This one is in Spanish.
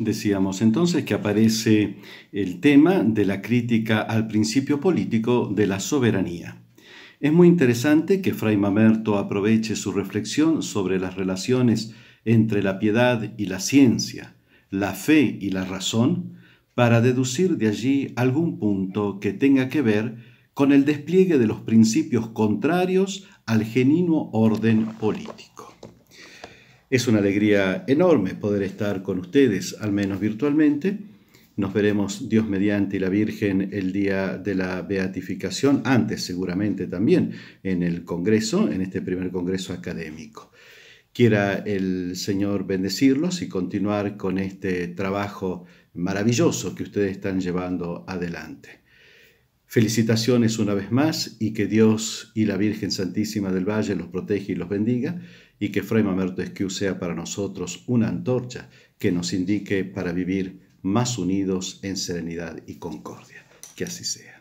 decíamos entonces que aparece el tema de la crítica al principio político de la soberanía. Es muy interesante que Fray Mamerto aproveche su reflexión sobre las relaciones entre la piedad y la ciencia, la fe y la razón, para deducir de allí algún punto que tenga que ver con el despliegue de los principios contrarios al genuino orden político. Es una alegría enorme poder estar con ustedes, al menos virtualmente. Nos veremos Dios mediante y la Virgen el día de la beatificación, antes seguramente también, en el Congreso, en este primer Congreso académico. Quiera el Señor bendecirlos y continuar con este trabajo maravilloso que ustedes están llevando adelante. Felicitaciones una vez más y que Dios y la Virgen Santísima del Valle los protege y los bendiga y que Fray Mamerto Esquiu sea para nosotros una antorcha que nos indique para vivir más unidos en serenidad y concordia. Que así sea.